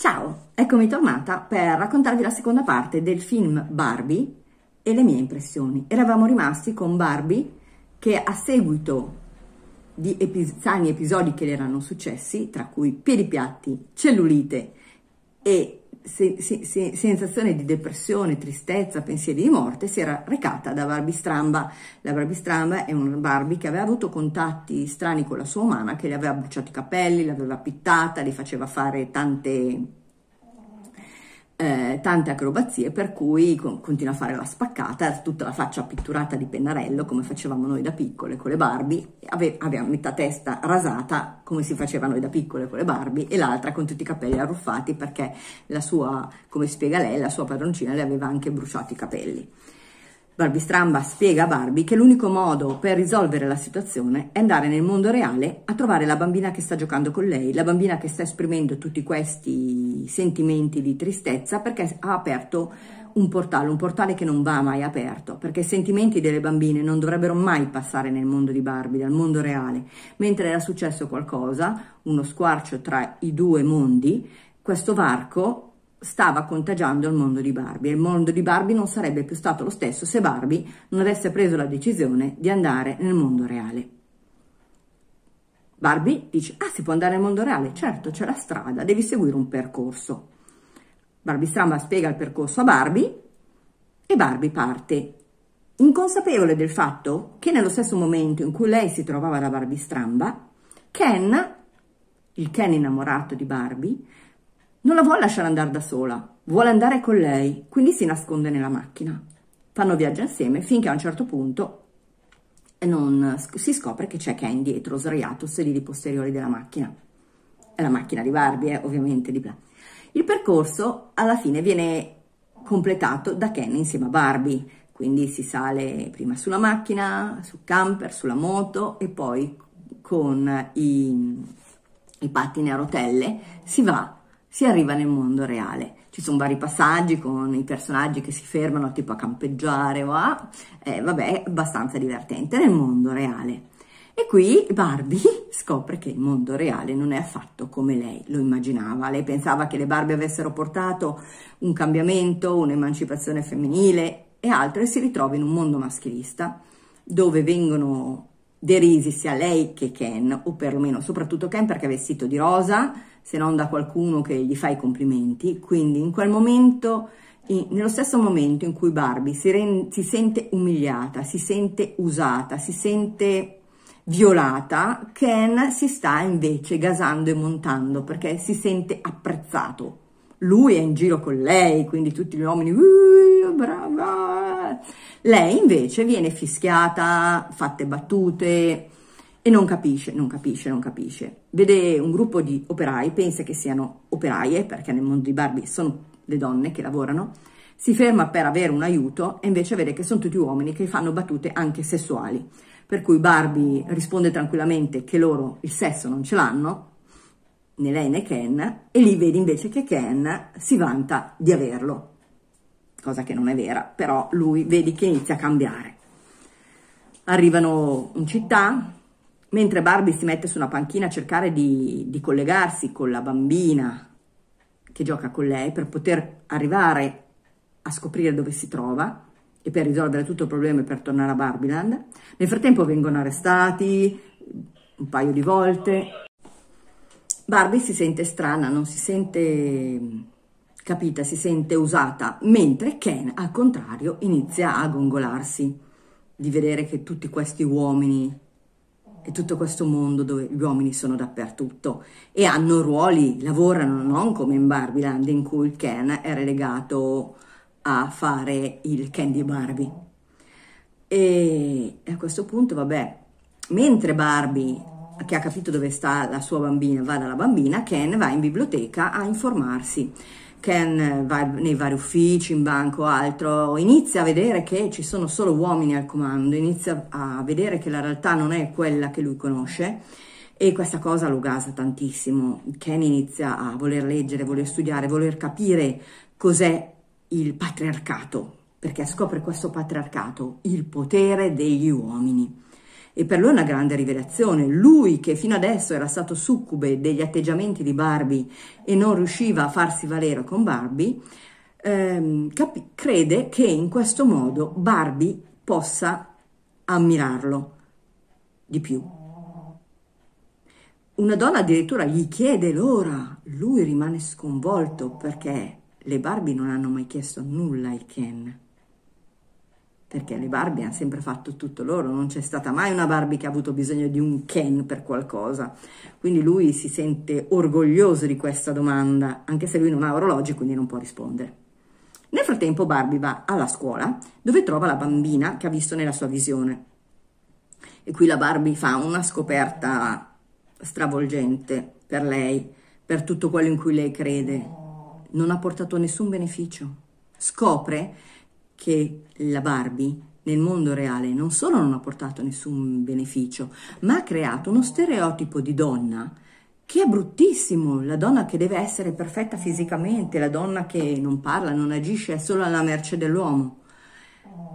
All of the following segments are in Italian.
Ciao, eccomi tornata per raccontarvi la seconda parte del film Barbie e le mie impressioni. Eravamo rimasti con Barbie che a seguito di epis sani episodi che le erano successi, tra cui piedi piatti, cellulite e se, se, se, sensazione di depressione, tristezza, pensieri di morte, si era recata da Barbie Stramba. La Barbie Stramba è un Barbie che aveva avuto contatti strani con la sua umana, che le aveva bruciato i capelli, l'aveva pittata, le faceva fare tante eh, tante acrobazie per cui con, continua a fare la spaccata, tutta la faccia pitturata di pennarello come facevamo noi da piccole con le Barbie, Ave, avevamo metà testa rasata come si faceva noi da piccole con le Barbie e l'altra con tutti i capelli arruffati perché la sua, come spiega lei, la sua padroncina le aveva anche bruciato i capelli. Barbie Stramba spiega a Barbie che l'unico modo per risolvere la situazione è andare nel mondo reale a trovare la bambina che sta giocando con lei, la bambina che sta esprimendo tutti questi sentimenti di tristezza perché ha aperto un portale, un portale che non va mai aperto, perché i sentimenti delle bambine non dovrebbero mai passare nel mondo di Barbie, dal mondo reale. Mentre era successo qualcosa, uno squarcio tra i due mondi, questo varco stava contagiando il mondo di Barbie e il mondo di Barbie non sarebbe più stato lo stesso se Barbie non avesse preso la decisione di andare nel mondo reale. Barbie dice, ah si può andare nel mondo reale, certo c'è la strada, devi seguire un percorso. Barbie Stramba spiega il percorso a Barbie e Barbie parte, inconsapevole del fatto che nello stesso momento in cui lei si trovava da Barbie Stramba, Ken, il Ken innamorato di Barbie, non la vuole lasciare andare da sola, vuole andare con lei, quindi si nasconde nella macchina. Fanno viaggio insieme finché a un certo punto eh, non, si scopre che c'è Ken dietro, sdraiato, sedili posteriori della macchina. È la macchina di Barbie, eh, ovviamente, di Bla. Il percorso alla fine viene completato da Ken insieme a Barbie, quindi si sale prima sulla macchina, sul camper, sulla moto e poi con i, i pattini a rotelle si va si arriva nel mondo reale. Ci sono vari passaggi con i personaggi che si fermano tipo a campeggiare o a... Eh, vabbè, abbastanza divertente nel mondo reale. E qui Barbie scopre che il mondo reale non è affatto come lei lo immaginava. Lei pensava che le Barbie avessero portato un cambiamento, un'emancipazione femminile e altro e si ritrova in un mondo maschilista dove vengono derisi sia lei che Ken, o perlomeno soprattutto Ken perché è vestito di rosa, se non da qualcuno che gli fa i complimenti, quindi in quel momento, in, nello stesso momento in cui Barbie si, rend, si sente umiliata, si sente usata, si sente violata, Ken si sta invece gasando e montando perché si sente apprezzato. Lui è in giro con lei, quindi tutti gli uomini, uh, brava! Lei invece viene fischiata, fatte battute, e non capisce, non capisce, non capisce. Vede un gruppo di operai, pensa che siano operaie, perché nel mondo di Barbie sono le donne che lavorano, si ferma per avere un aiuto e invece vede che sono tutti uomini che fanno battute anche sessuali. Per cui Barbie risponde tranquillamente che loro il sesso non ce l'hanno, né lei né Ken, e lì vedi invece che Ken si vanta di averlo, cosa che non è vera, però lui vedi che inizia a cambiare. Arrivano in città, Mentre Barbie si mette su una panchina a cercare di, di collegarsi con la bambina che gioca con lei per poter arrivare a scoprire dove si trova e per risolvere tutto il problema e per tornare a Barbiland. Nel frattempo vengono arrestati un paio di volte. Barbie si sente strana, non si sente capita, si sente usata, mentre Ken al contrario inizia a gongolarsi di vedere che tutti questi uomini e tutto questo mondo dove gli uomini sono dappertutto e hanno ruoli, lavorano non come in Barbieland in cui il Ken è relegato a fare il Candy Barbie. E a questo punto, vabbè, mentre Barbie che ha capito dove sta la sua bambina va dalla bambina, Ken va in biblioteca a informarsi Ken va nei vari uffici, in banco o altro, inizia a vedere che ci sono solo uomini al comando, inizia a vedere che la realtà non è quella che lui conosce e questa cosa lo gasa tantissimo. Ken inizia a voler leggere, voler studiare, voler capire cos'è il patriarcato, perché scopre questo patriarcato, il potere degli uomini. E per lui è una grande rivelazione. Lui che fino adesso era stato succube degli atteggiamenti di Barbie e non riusciva a farsi valere con Barbie, ehm, capi- crede che in questo modo Barbie possa ammirarlo di più. Una donna addirittura gli chiede l'ora, lui rimane sconvolto perché le Barbie non hanno mai chiesto nulla ai Ken perché le Barbie hanno sempre fatto tutto loro, non c'è stata mai una Barbie che ha avuto bisogno di un Ken per qualcosa. Quindi lui si sente orgoglioso di questa domanda, anche se lui non ha orologi, quindi non può rispondere. Nel frattempo Barbie va alla scuola, dove trova la bambina che ha visto nella sua visione. E qui la Barbie fa una scoperta stravolgente per lei, per tutto quello in cui lei crede. Non ha portato nessun beneficio. Scopre che la Barbie nel mondo reale non solo non ha portato nessun beneficio, ma ha creato uno stereotipo di donna che è bruttissimo, la donna che deve essere perfetta fisicamente, la donna che non parla, non agisce, è solo alla merce dell'uomo.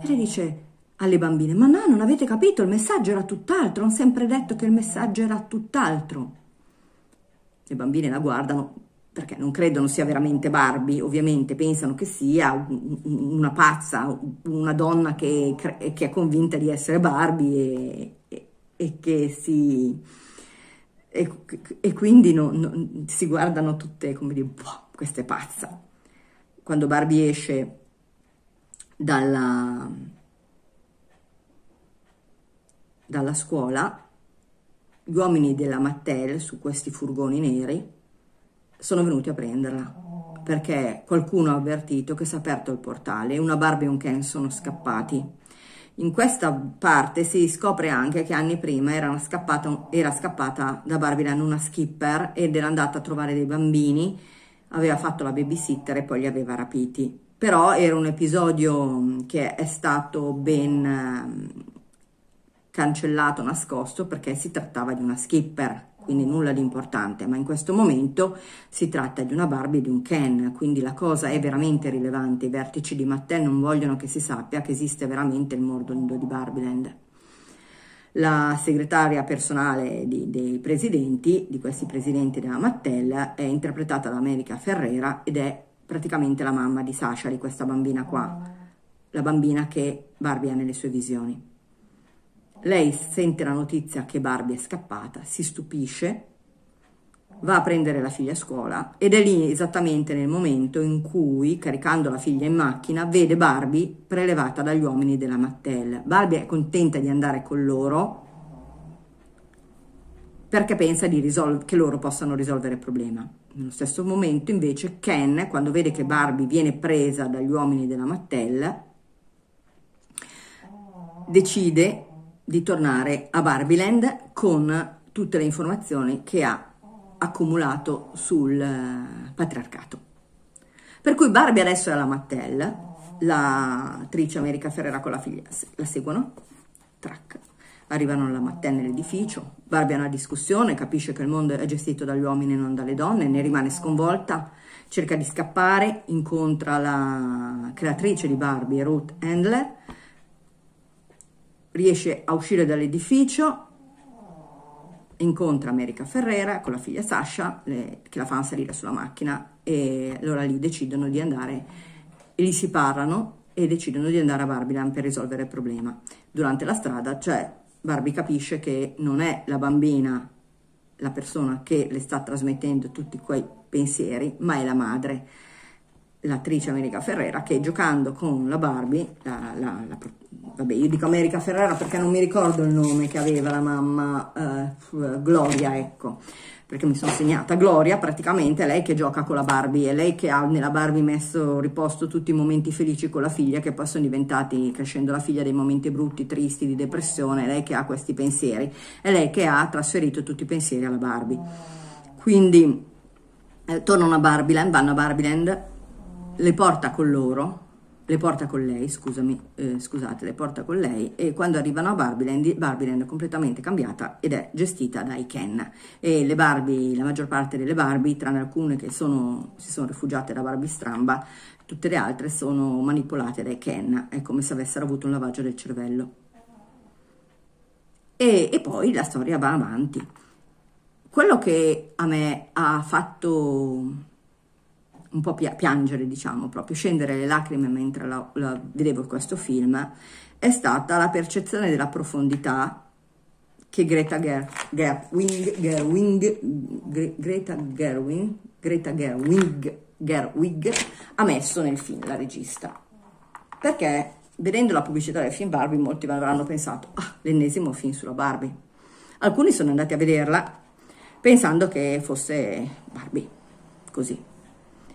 E lei dice alle bambine, ma no, non avete capito, il messaggio era tutt'altro, ho sempre detto che il messaggio era tutt'altro. Le bambine la guardano, perché non credono sia veramente Barbie, ovviamente pensano che sia una pazza, una donna che, che è convinta di essere Barbie e, e, e che si... E, e quindi non, non, si guardano tutte come di, boh, questa è pazza. Quando Barbie esce dalla, dalla scuola, gli uomini della Mattel su questi furgoni neri sono venuti a prenderla perché qualcuno ha avvertito che si è aperto il portale e una Barbie e un Ken sono scappati. In questa parte si scopre anche che anni prima era scappata, era scappata da Barbiland una skipper ed era andata a trovare dei bambini, aveva fatto la babysitter e poi li aveva rapiti. Però era un episodio mm, che è stato ben mm, cancellato, nascosto, perché si trattava di una skipper quindi nulla di importante, ma in questo momento si tratta di una Barbie e di un Ken, quindi la cosa è veramente rilevante, i vertici di Mattel non vogliono che si sappia che esiste veramente il mordo di Barbieland. La segretaria personale di, dei presidenti, di questi presidenti della Mattel, è interpretata da America Ferrera ed è praticamente la mamma di Sasha, di questa bambina qua, la bambina che Barbie ha nelle sue visioni. Lei sente la notizia che Barbie è scappata, si stupisce, va a prendere la figlia a scuola ed è lì esattamente nel momento in cui, caricando la figlia in macchina, vede Barbie prelevata dagli uomini della Mattel. Barbie è contenta di andare con loro perché pensa risol- che loro possano risolvere il problema. Nello stesso momento, invece, Ken, quando vede che Barbie viene presa dagli uomini della Mattel, decide di tornare a Barbiland con tutte le informazioni che ha accumulato sul eh, patriarcato. Per cui Barbie adesso è alla Mattel, l'attrice America Ferrera con la figlia la seguono, track, arrivano alla Mattel nell'edificio, Barbie ha una discussione, capisce che il mondo è gestito dagli uomini e non dalle donne, ne rimane sconvolta, cerca di scappare, incontra la creatrice di Barbie, Ruth Handler, riesce a uscire dall'edificio, incontra America Ferrera con la figlia Sasha le, che la fa salire sulla macchina e allora lì decidono di andare e lì si parlano e decidono di andare a Barbiland per risolvere il problema. Durante la strada, cioè, Barbie capisce che non è la bambina la persona che le sta trasmettendo tutti quei pensieri, ma è la madre l'attrice America Ferrera che giocando con la Barbie, la, la, la, vabbè io dico America Ferrera perché non mi ricordo il nome che aveva la mamma eh, Gloria, ecco, perché mi sono segnata Gloria, praticamente lei che gioca con la Barbie, è lei che ha nella Barbie messo riposto tutti i momenti felici con la figlia che poi sono diventati, crescendo la figlia, dei momenti brutti, tristi, di depressione, è lei che ha questi pensieri, è lei che ha trasferito tutti i pensieri alla Barbie. Quindi eh, tornano a Barbieland, vanno a Barbieland le porta con loro, le porta con lei, scusami, eh, scusate, le porta con lei e quando arrivano a Barbieland, Barbieland è completamente cambiata ed è gestita dai Ken e le Barbie, la maggior parte delle Barbie, tranne alcune che sono, si sono rifugiate da Barbie Stramba, tutte le altre sono manipolate dai Ken, è come se avessero avuto un lavaggio del cervello. e, e poi la storia va avanti. Quello che a me ha fatto un po' piangere, diciamo, proprio scendere le lacrime mentre la, la, vedevo questo film, è stata la percezione della profondità che Greta Ger, Gerwig, Gerwig, Greta Gerwig, Greta Gerwig, Gerwig ha messo nel film, la regista. Perché vedendo la pubblicità del film Barbie molti avranno pensato, ah, l'ennesimo film sulla Barbie. Alcuni sono andati a vederla pensando che fosse Barbie, così,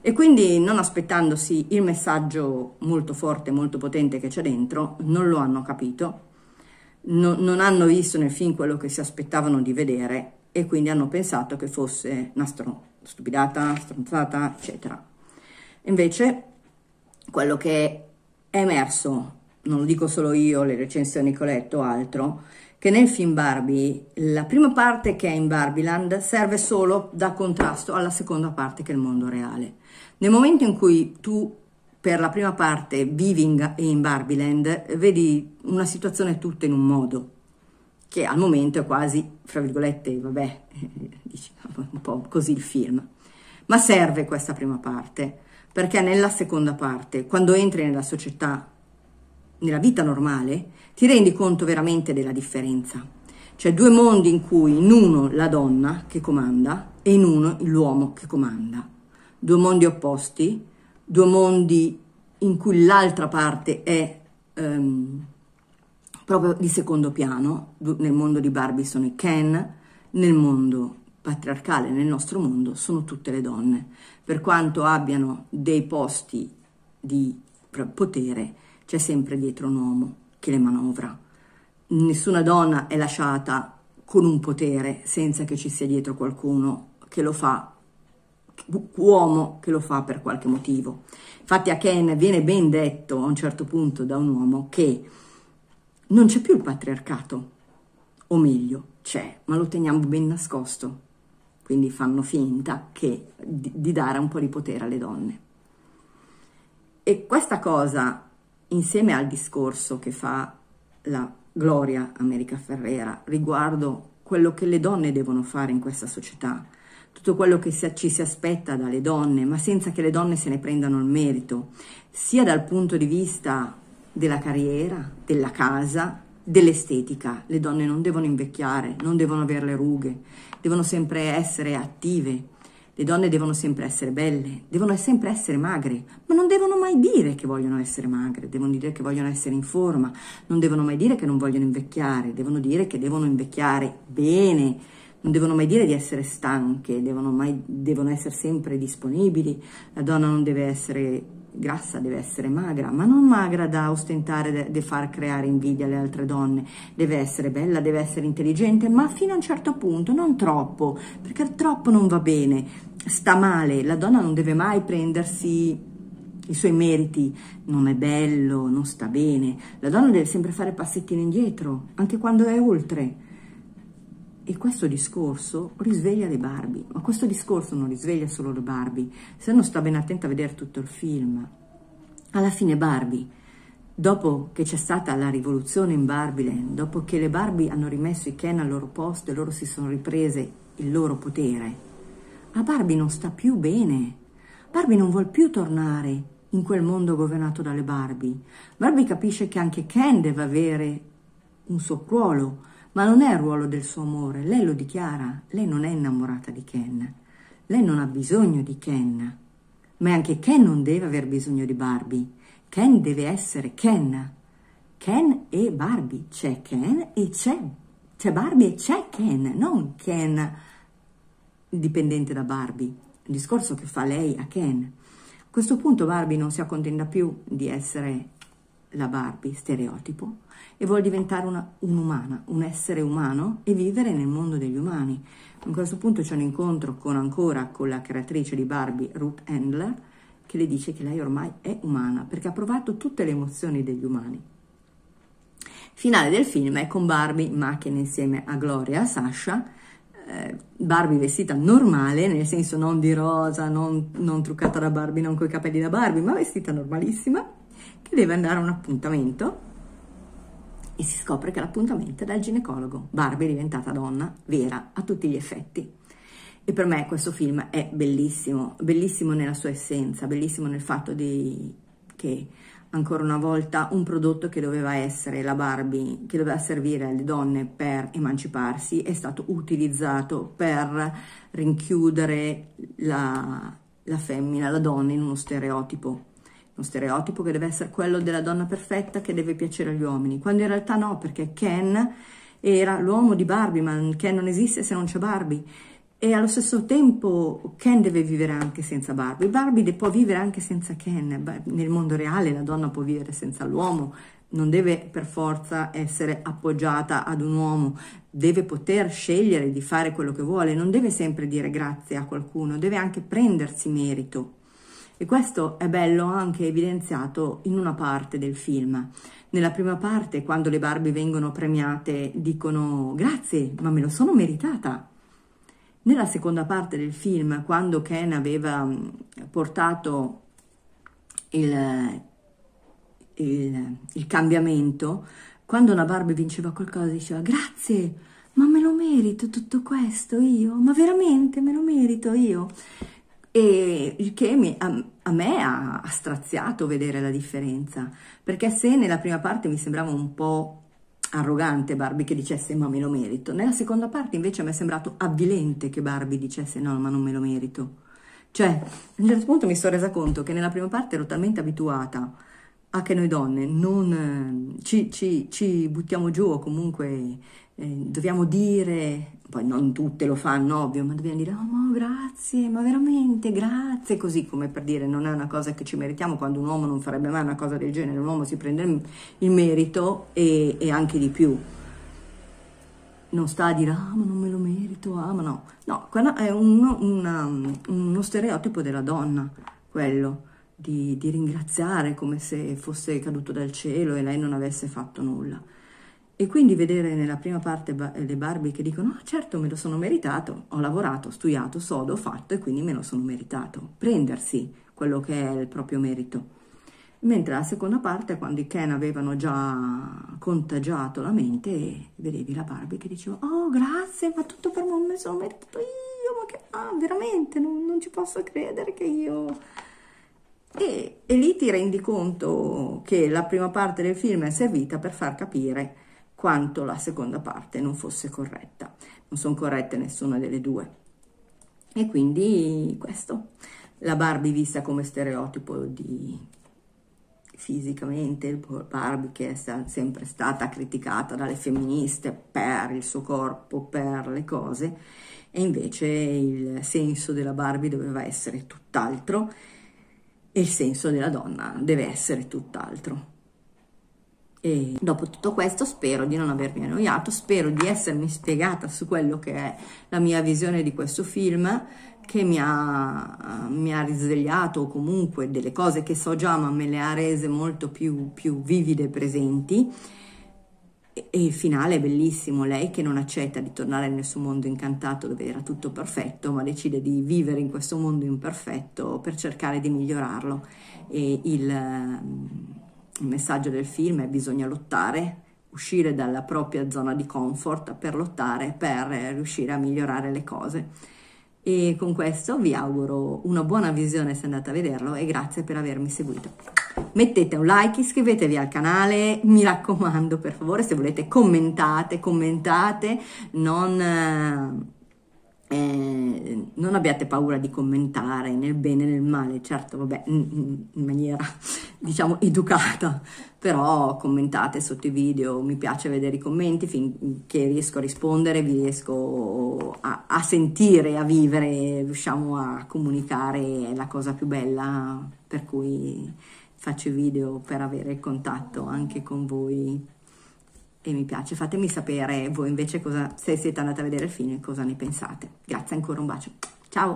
e quindi non aspettandosi il messaggio molto forte, molto potente che c'è dentro, non lo hanno capito, no, non hanno visto nel film quello che si aspettavano di vedere e quindi hanno pensato che fosse una stupidata, stronzata, eccetera. Invece quello che è emerso, non lo dico solo io, le recensioni che ho letto o altro, che nel film Barbie la prima parte che è in Barbiland serve solo da contrasto alla seconda parte che è il mondo reale. Nel momento in cui tu per la prima parte vivi in, Barbiland vedi una situazione tutta in un modo, che al momento è quasi, fra virgolette, vabbè, diciamo un po' così il film. Ma serve questa prima parte, perché nella seconda parte, quando entri nella società nella vita normale, ti rendi conto veramente della differenza. C'è due mondi in cui in uno la donna che comanda e in uno l'uomo che comanda. Due mondi opposti, due mondi in cui l'altra parte è ehm, proprio di secondo piano. Nel mondo di Barbie sono i Ken, nel mondo patriarcale, nel nostro mondo, sono tutte le donne. Per quanto abbiano dei posti di potere, c'è sempre dietro un uomo che le manovra. Nessuna donna è lasciata con un potere senza che ci sia dietro qualcuno che lo fa uomo che lo fa per qualche motivo. Infatti a Ken viene ben detto a un certo punto da un uomo che non c'è più il patriarcato, o meglio c'è, ma lo teniamo ben nascosto, quindi fanno finta che, di, di dare un po' di potere alle donne. E questa cosa insieme al discorso che fa la Gloria America Ferrera riguardo quello che le donne devono fare in questa società, tutto quello che ci si aspetta dalle donne, ma senza che le donne se ne prendano il merito, sia dal punto di vista della carriera, della casa, dell'estetica. Le donne non devono invecchiare, non devono avere le rughe, devono sempre essere attive, le donne devono sempre essere belle, devono sempre essere magre, ma non devono mai dire che vogliono essere magre, devono dire che vogliono essere in forma, non devono mai dire che non vogliono invecchiare, devono dire che devono invecchiare bene, non devono mai dire di essere stanche, devono, mai, devono essere sempre disponibili, la donna non deve essere grassa deve essere magra, ma non magra da ostentare, da far creare invidia alle altre donne, deve essere bella, deve essere intelligente, ma fino a un certo punto, non troppo, perché troppo non va bene, sta male, la donna non deve mai prendersi i suoi meriti, non è bello, non sta bene, la donna deve sempre fare passettini indietro, anche quando è oltre, e questo discorso risveglia le Barbie, ma questo discorso non risveglia solo le Barbie, se non sta ben attenta a vedere tutto il film. Alla fine Barbie, dopo che c'è stata la rivoluzione in Barbie dopo che le Barbie hanno rimesso i Ken al loro posto e loro si sono riprese il loro potere, a Barbie non sta più bene. Barbie non vuole più tornare in quel mondo governato dalle Barbie. Barbie capisce che anche Ken deve avere un suo ruolo, ma non è il ruolo del suo amore, lei lo dichiara, lei non è innamorata di Ken, lei non ha bisogno di Ken, ma anche Ken non deve aver bisogno di Barbie, Ken deve essere Ken, Ken e Barbie, c'è Ken e c'è, c'è Barbie e c'è Ken, non Ken dipendente da Barbie, il discorso che fa lei a Ken. A questo punto Barbie non si accontenta più di essere la Barbie stereotipo e vuole diventare una, un'umana, un essere umano e vivere nel mondo degli umani. A questo punto c'è un incontro con, ancora con la creatrice di Barbie, Ruth Handler, che le dice che lei ormai è umana perché ha provato tutte le emozioni degli umani. Finale del film è con Barbie in macchina insieme a Gloria, a Sasha, eh, Barbie vestita normale, nel senso non di rosa, non, non truccata da Barbie, non coi capelli da Barbie, ma vestita normalissima deve andare a un appuntamento e si scopre che l'appuntamento è dal ginecologo. Barbie è diventata donna, vera, a tutti gli effetti. E per me questo film è bellissimo, bellissimo nella sua essenza, bellissimo nel fatto di, che ancora una volta un prodotto che doveva essere la Barbie, che doveva servire alle donne per emanciparsi, è stato utilizzato per rinchiudere la, la femmina, la donna in uno stereotipo uno stereotipo che deve essere quello della donna perfetta che deve piacere agli uomini, quando in realtà no, perché Ken era l'uomo di Barbie, ma Ken non esiste se non c'è Barbie. E allo stesso tempo Ken deve vivere anche senza Barbie, Barbie può vivere anche senza Ken, nel mondo reale la donna può vivere senza l'uomo, non deve per forza essere appoggiata ad un uomo, deve poter scegliere di fare quello che vuole, non deve sempre dire grazie a qualcuno, deve anche prendersi merito. E questo è bello anche evidenziato in una parte del film. Nella prima parte, quando le Barbie vengono premiate, dicono grazie, ma me lo sono meritata. Nella seconda parte del film, quando Ken aveva mm, portato il, il, il cambiamento, quando una Barbie vinceva qualcosa diceva grazie, ma me lo merito tutto questo io? Ma veramente me lo merito io? e il che mi, a, a, me ha, ha straziato vedere la differenza, perché se nella prima parte mi sembrava un po' arrogante Barbie che dicesse ma me lo merito, nella seconda parte invece mi è sembrato avvilente che Barbie dicesse no ma non me lo merito. Cioè, a un certo punto mi sono resa conto che nella prima parte ero talmente abituata anche noi donne non, eh, ci, ci, ci, buttiamo giù o comunque eh, dobbiamo dire, poi non tutte lo fanno ovvio, ma dobbiamo dire oh ma grazie, ma veramente grazie, così come per dire non è una cosa che ci meritiamo quando un uomo non farebbe mai una cosa del genere, un uomo si prende il merito e, e anche di più. Non sta a dire, ah, ma non me lo merito, ah, ma no. No, è un, una, um, uno stereotipo della donna, quello di, di ringraziare come se fosse caduto dal cielo e lei non avesse fatto nulla. E quindi vedere nella prima parte le Barbie che dicono: Ah, certo, me lo sono meritato, ho lavorato, studiato, sodo, ho fatto e quindi me lo sono meritato. Prendersi quello che è il proprio merito. Mentre la seconda parte, quando i Ken avevano già contagiato la mente, vedevi la Barbie che diceva: Oh, grazie, ma tutto per me, me lo sono meritato io, ma che ah, veramente non, non ci posso credere che io e, e, lì ti rendi conto che la prima parte del film è servita per far capire quanto la seconda parte non fosse corretta. Non sono corrette nessuna delle due. E quindi questo, la Barbie vista come stereotipo di fisicamente, Barbie che è sta, sempre stata criticata dalle femministe per il suo corpo, per le cose, e invece il senso della Barbie doveva essere tutt'altro e il senso della donna deve essere tutt'altro. E dopo tutto questo spero di non avermi annoiato, spero di essermi spiegata su quello che è la mia visione di questo film che mi ha, mi ha risvegliato comunque delle cose che so già ma me le ha rese molto più, più vivide e presenti e il finale è bellissimo, lei che non accetta di tornare nel suo mondo incantato dove era tutto perfetto, ma decide di vivere in questo mondo imperfetto per cercare di migliorarlo. E il, mm, il messaggio del film è bisogna lottare, uscire dalla propria zona di comfort per lottare, per riuscire a migliorare le cose. E con questo vi auguro una buona visione se andate a vederlo e grazie per avermi seguito mettete un like, iscrivetevi al canale, mi raccomando per favore se volete commentate, commentate, non... Eh, eh non abbiate paura di commentare nel bene e nel male, certo, vabbè, in, maniera diciamo educata, però commentate sotto i video, mi piace vedere i commenti finché riesco a rispondere, vi riesco a, a sentire, a vivere, riusciamo a comunicare, è la cosa più bella, per cui faccio i video per avere contatto anche con voi e mi piace. Fatemi sapere voi invece cosa, se siete andate a vedere il film cosa ne pensate. Grazie ancora, un bacio.